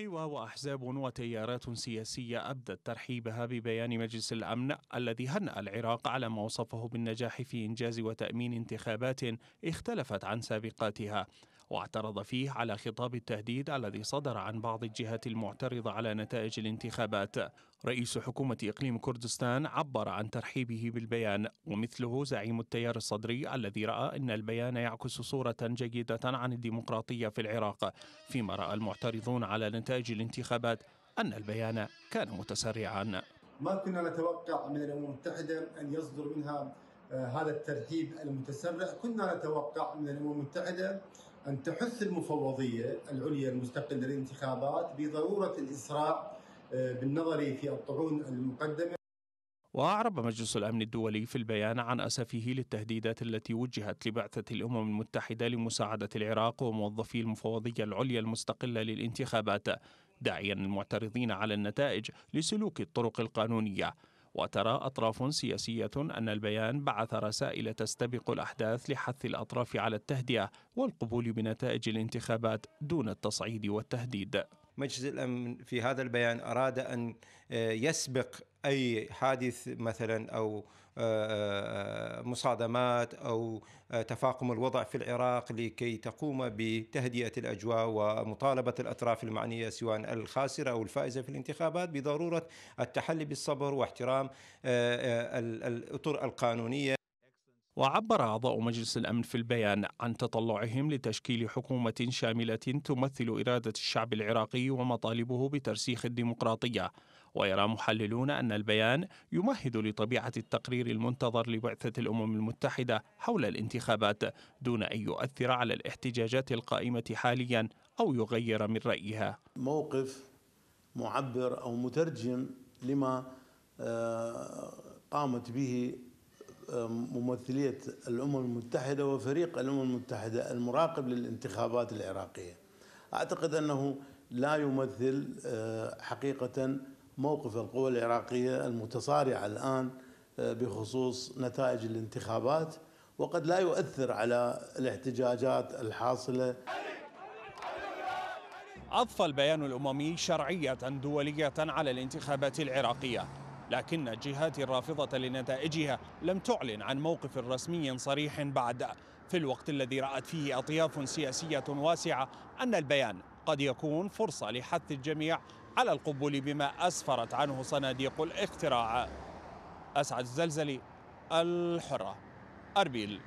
قوى وأحزاب وتيارات سياسية أبدت ترحيبها ببيان مجلس الأمن الذي هنأ العراق على ما وصفه بالنجاح في إنجاز وتأمين انتخابات اختلفت عن سابقاتها واعترض فيه على خطاب التهديد الذي صدر عن بعض الجهات المعترضة على نتائج الانتخابات رئيس حكومة إقليم كردستان عبر عن ترحيبه بالبيان ومثله زعيم التيار الصدري الذي رأى أن البيان يعكس صورة جيدة عن الديمقراطية في العراق فيما رأى المعترضون على نتائج الانتخابات أن البيان كان متسرعا ما كنا نتوقع من الأمم المتحدة أن يصدر منها آه، هذا الترحيب المتسرع كنا نتوقع من الأمم المتحدة أن تحث المفوضية العليا المستقلة للانتخابات بضرورة الإسراع آه، بالنظر في الطعون المقدمة وأعرب مجلس الأمن الدولي في البيان عن أسفه للتهديدات التي وجهت لبعثة الأمم المتحدة لمساعدة العراق وموظفي المفوضية العليا المستقلة للانتخابات داعيا المعترضين على النتائج لسلوك الطرق القانونية وترى أطراف سياسية أن البيان بعث رسائل تستبق الأحداث لحث الأطراف على التهدئة والقبول بنتائج الانتخابات دون التصعيد والتهديد مجلس الامن في هذا البيان اراد ان آه، يسبق اي حادث مثلا او آه، آه، مصادمات او آه، تفاقم الوضع في العراق لكي تقوم بتهدئه الاجواء ومطالبه الاطراف المعنيه سواء الخاسره او الفائزه في الانتخابات بضروره التحلي بالصبر واحترام الاطر القانونيه وعبر أعضاء مجلس الأمن في البيان عن تطلعهم لتشكيل حكومة شاملة تمثل إرادة الشعب العراقي ومطالبه بترسيخ الديمقراطية ويرى محللون أن البيان يمهد لطبيعة التقرير المنتظر لبعثة الأمم المتحدة حول الانتخابات دون أن يؤثر على الاحتجاجات القائمة حاليا أو يغير من رأيها موقف معبر أو مترجم لما آه، قامت به آه، ممثلية الأمم المتحدة وفريق الأمم المتحدة المراقب للانتخابات العراقية أعتقد أنه لا يمثل آه، حقيقة موقف القوى العراقية المتصارعة الآن آه، بخصوص نتائج الانتخابات وقد لا يؤثر على الاحتجاجات الحاصلة أضفى البيان الأممي شرعية دولية على الانتخابات العراقية لكن الجهات الرافضة لنتائجها لم تعلن عن موقف رسمي صريح بعد في الوقت الذي رأت فيه أطياف سياسية واسعة أن البيان قد يكون فرصة لحث الجميع على القبول بما أسفرت عنه صناديق الاختراع أسعد الزلزلي الحرة أربيل